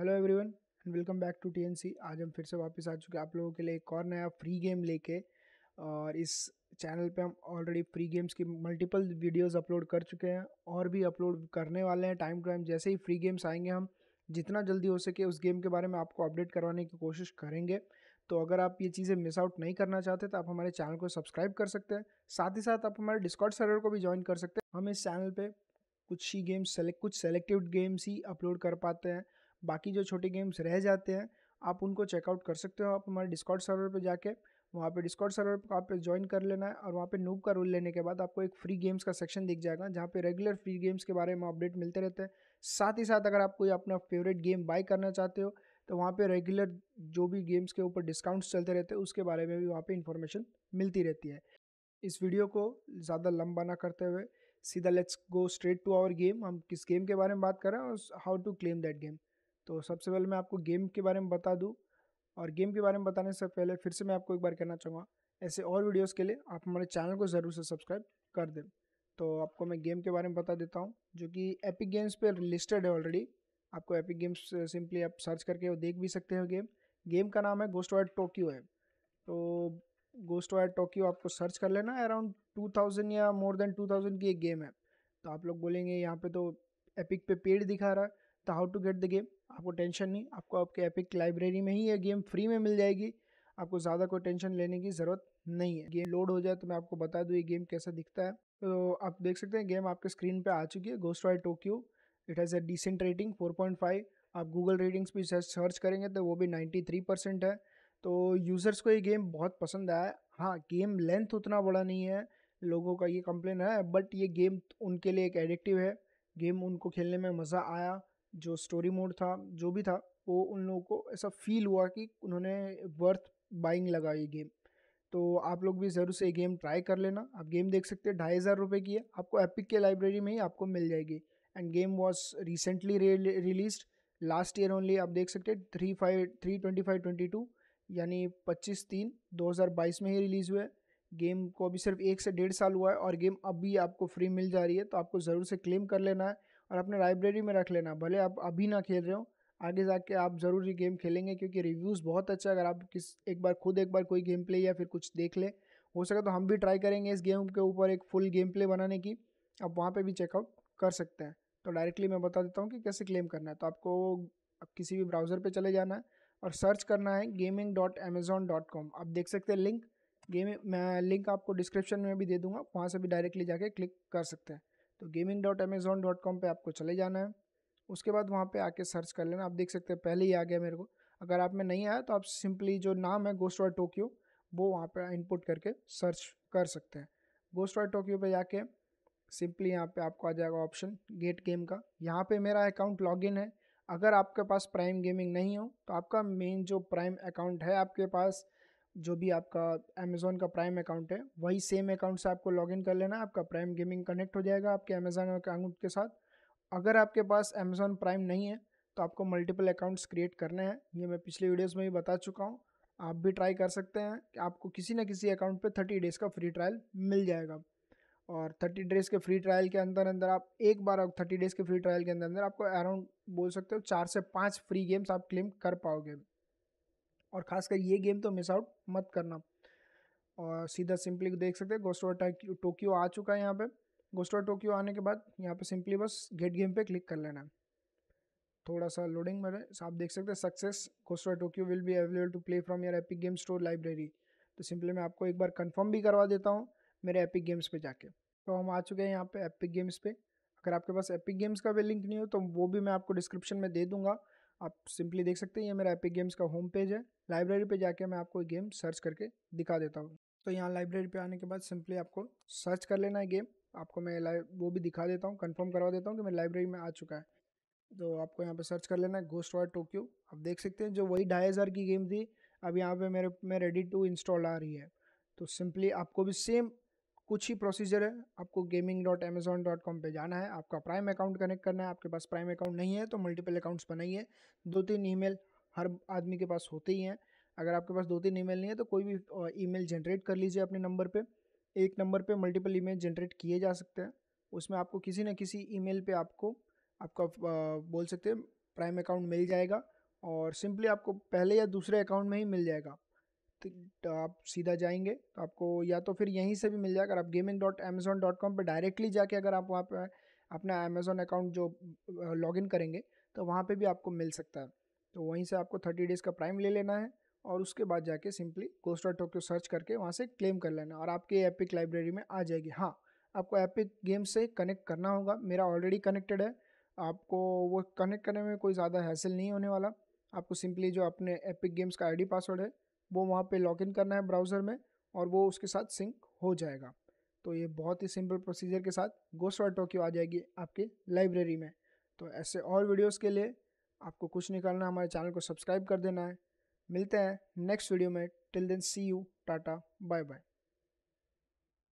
hello everyone and welcome back to TNC आज हम फिर से वापस आ चुके हैं आप लोगों के लिए एक और नया फ्री गेम लेके और इस चैनल पे हम ऑलरेडी फ्री गेम्स की मल्टीपल वीडियोस अपलोड कर चुके हैं और भी अपलोड करने वाले हैं टाइम टू टाइम जैसे ही फ्री गेम्स आएंगे हम जितना जल्दी हो सके उस गेम के बारे में आपको अपडेट करवाने की कोशिश करेंगे तो अगर आप ये चीज़ें मिस आउट नहीं करना चाहते तो आप हमारे चैनल को सब्सक्राइब कर सकते हैं साथ ही साथ आप हमारे डिस्काउट सर्वर को भी ज्वाइन कर सकते हैं हम इस चैनल पर कुछ ही गेम्स सेलेक्ट कुछ सेलेक्टेड गेम्स ही अपलोड कर पाते हैं बाकी जो छोटे गेम्स रह जाते हैं आप उनको चेकआउट कर सकते हो आप हमारे डिस्कॉर्ड सर्वर पर जाके वहाँ पे डिस्कॉर्ड सर्वर पर आप ज्वाइन कर लेना है और वहाँ पे नूब का रोल लेने के बाद आपको एक फ्री गेम्स का सेक्शन दिख जाएगा जहाँ पे रेगुलर फ्री गेम्स के बारे में अपडेट मिलते रहते हैं साथ ही साथ अगर आप कोई अपना फेवरेट गेम बाय करना चाहते हो तो वहाँ पे रेगुलर जो भी गेम्स के ऊपर डिस्काउंट्स चलते रहते हैं उसके बारे में भी वहाँ पर इन्फॉर्मेशन मिलती रहती है इस वीडियो को ज़्यादा लंबा ना करते हुए सीधा let's go straight to our game हम किस गेम के बारे में बात कर रहे हैं और how to claim that game तो सबसे पहले मैं आपको गेम के बारे में बता दूँ और गेम के बारे में बताने से पहले फिर से मैं आपको एक बार कहना चाहूँगा ऐसे और वीडियोज़ के लिए आप हमारे चैनल को ज़रूर से सब्सक्राइब कर दें तो आपको मैं गेम के बारे में बता देता हूँ जो कि एपिक गेम्स पे लिस्टेड है ऑलरेडी आपको एपिक गेम्स सिंपली आप सर्च करके वो देख भी सकते हो गेम गेम का नाम है गोस्ट वायर टोक्यो है तो गोस्ट वायर टोक्यो आपको सर्च कर लेना अराउंड टू थाउजेंड या मोर देन टू थाउजेंड की एक गेम है तो आप लोग बोलेंगे यहाँ पे तो एपिक पे पेड़ दिखा रहा है तो how to get the game आपको टेंशन नहीं आपको आपके एपिक लाइब्रेरी में ही यह गेम फ्री में मिल जाएगी आपको ज़्यादा कोई टेंशन लेने की ज़रूरत नहीं है गेम लोड हो जाए तो मैं आपको बता दूँ ये गेम कैसा दिखता है तो आप देख सकते हैं गेम आपके स्क्रीन पर आ चुकी है ghost wire Tokyo it has a decent rating five आप गूगल रेटिंग्स भी सर्च करेंगे तो वो भी थ्री परसेंट है तो यूज़र्स को ये गेम बहुत पसंद आया हाँ गेम लेंथ उतना बड़ा नहीं है लोगों का ये कंप्लेन है बट ये गेम उनके लिए एक एडिक्टिव है गेम उनको खेलने में मज़ा आया जो स्टोरी मोड था जो भी था वो उन लोगों को ऐसा फील हुआ कि उन्होंने वर्थ बाइंग लगा ये गेम तो आप लोग भी ज़रूर से ये गेम ट्राई कर लेना आप गेम देख सकते हैं ढाई हज़ार रुपये की है आपको एपिक के लाइब्रेरी में ही आपको मिल जाएगी and game was recently release last year only आप देख सकते हैं three five three twenty five twenty two यानी पच्चीस तीन दो हज़ार बाईस में ही रिलीज़ हुआ है गेम को अभी सिर्फ एक से डेढ़ साल हुआ है और गेम अभी आपको फ्री मिल जा रही है तो आपको ज़रूर से क्लेम कर लेना है और अपने लाइब्रेरी में रख लेना भले आप अभी ना खेल रहे हो आगे जाके आप ज़रूर ये गेम खेलेंगे क्योंकि रिव्यूज़ बहुत अच्छा अगर आप किस एक बार खुद एक बार कोई गेम प्ले या फिर कुछ देख ले हो सके तो हम भी ट्राई करेंगे इस गेम के ऊपर एक फुल गेम प्ले बनाने की आप वहाँ पर भी चेकआउट कर सकते हैं तो डायरेक्टली मैं बता देता हूँ कि कैसे क्लेम करना है तो आपको किसी भी ब्राउज़र पर चले जाना है और सर्च करना है gaming dot Amazon dot com आप देख सकते हैं लिंक गेमिंग मैं लिंक आपको डिस्क्रिप्शन में भी दे दूंगा वहाँ से भी डायरेक्टली जाके क्लिक कर सकते हैं तो gaming dot Amazon dot com पर आपको चले जाना है उसके बाद वहाँ पर आके सर्च कर लेना आप देख सकते हैं पहले ही आ गया मेरे को अगर आप में नहीं आया तो आप सिंपली जो नाम है गोस्ट रॉय टोक्यो वो वहाँ पर इनपुट करके सर्च कर सकते हैं गोस्ट रॉय टोक्यो पर जाके सिंपली यहाँ पे आपको आ जाएगा ऑप्शन गेट गेम का यहाँ पे मेरा अकाउंट लॉगिन है अगर आपके पास प्राइम गेमिंग नहीं हो तो आपका मेन जो प्राइम अकाउंट है आपके पास जो भी आपका अमेज़ोन का प्राइम अकाउंट है वही सेम अकाउंट से आपको लॉगिन कर लेना आपका प्राइम गेमिंग कनेक्ट हो जाएगा आपके अमेज़ोन अकाउंट के साथ अगर आपके पास अमेज़ोन प्राइम नहीं है तो आपको मल्टीपल अकाउंट्स क्रिएट करने हैं ये मैं पिछले वीडियोस में भी बता चुका हूँ आप भी ट्राई कर सकते हैं कि आपको किसी ना किसी अकाउंट पे थर्टी डेज़ का फ्री ट्रायल मिल जाएगा और थर्टी डेज़ के फ्री ट्रायल के अंदर अंदर आप एक बार थर्टी डेज़ के फ्री ट्रायल के अंदर अंदर आपको अराउंड बोल सकते हो चार से पाँच फ्री गेम्स आप क्लेम कर पाओगे और खासकर ये गेम तो मिस आउट मत करना और सीधा सिंपली देख सकते हैं गोस्टोर टोक्यो आ चुका है यहाँ पे गोस्टोर टोक्यो आने के बाद यहाँ पे सिंपली बस गेट गेम पे क्लिक कर लेना है थोड़ा सा लोडिंग में आप देख सकते हैं success Ghostwire Tokyo will be available to play from your Epic Game Store library तो सिंपली मैं आपको एक बार कन्फर्म भी करवा देता हूँ मेरे एपिक गेम्स पर जाके तो हम आ चुके हैं यहाँ पर एपिक गेम्स पर अगर आपके पास एपिक गेम्स का भी लिंक नहीं हो तो वो भी मैं आपको डिस्क्रिप्शन में दे दूँगा आप सिंपली देख सकते हैं ये मेरा एपिक गेम्स का होम पेज है लाइब्रेरी पे जाके मैं आपको गेम सर्च करके दिखा देता हूँ तो यहाँ लाइब्रेरी पे आने के बाद सिंपली आपको सर्च कर लेना है गेम आपको मैं वो भी दिखा देता हूँ कंफर्म करवा देता हूँ कि मैं लाइब्रेरी में आ चुका है तो आपको यहाँ पे सर्च कर लेना है गोस्ट वॉर टोक्यो आप देख सकते हैं जो वही ढाई हज़ार की गेम थी अब यहाँ पर मेरे में रेडी टू इंस्टॉल आ रही है तो सिंपली आपको भी सेम कुछ ही प्रोसीजर है आपको gaming dot Amazon dot com पर जाना है आपका प्राइम अकाउंट कनेक्ट करना है आपके पास प्राइम अकाउंट नहीं है तो मल्टीपल अकाउंट्स बनाइए दो तीन ईमेल हर आदमी के पास होते ही हैं अगर आपके पास दो तीन ईमेल नहीं है तो कोई भी ईमेल जनरेट कर लीजिए अपने नंबर पे एक नंबर पे मल्टीपल ईमेल जनरेट किए जा सकते हैं उसमें आपको किसी न किसी ईमेल पे आपको आपका बोल सकते हैं प्राइम अकाउंट मिल जाएगा और सिंपली आपको पहले या दूसरे अकाउंट में ही मिल जाएगा तो, तो आप सीधा जाएंगे तो आपको या तो फिर यहीं से भी मिल जाएगा अगर आप gaming dot Amazon dot com पर डायरेक्टली जाके अगर आप वहाँ पर अपना अमेजोन अकाउंट जो लॉगिन करेंगे तो वहाँ पर भी आपको मिल सकता है तो वहीं से आपको थर्टी डेज़ का प्राइम ले लेना है और उसके बाद जाके सिंपली गोस्ट टोक्यो सर्च करके वहाँ से क्लेम कर लेना और आपके एपिक लाइब्रेरी में आ जाएगी हाँ आपको एपिक गेम से कनेक्ट करना होगा मेरा ऑलरेडी कनेक्टेड है आपको वो कनेक्ट करने में कोई ज़्यादा हैसल नहीं होने वाला आपको सिंपली जो अपने एपिक गेम्स का आईडी पासवर्ड है वो वहाँ पे लॉगिन करना है ब्राउज़र में और वो उसके साथ सिंक हो जाएगा तो ये बहुत ही सिंपल प्रोसीजर के साथ गोस्ट डॉट टोक्यो आ जाएगी आपके लाइब्रेरी में तो ऐसे और वीडियोज़ के लिए आपको कुछ निकालना है हमारे चैनल को सब्सक्राइब कर देना है मिलते हैं नेक्स्ट वीडियो में till then see you tata bye bye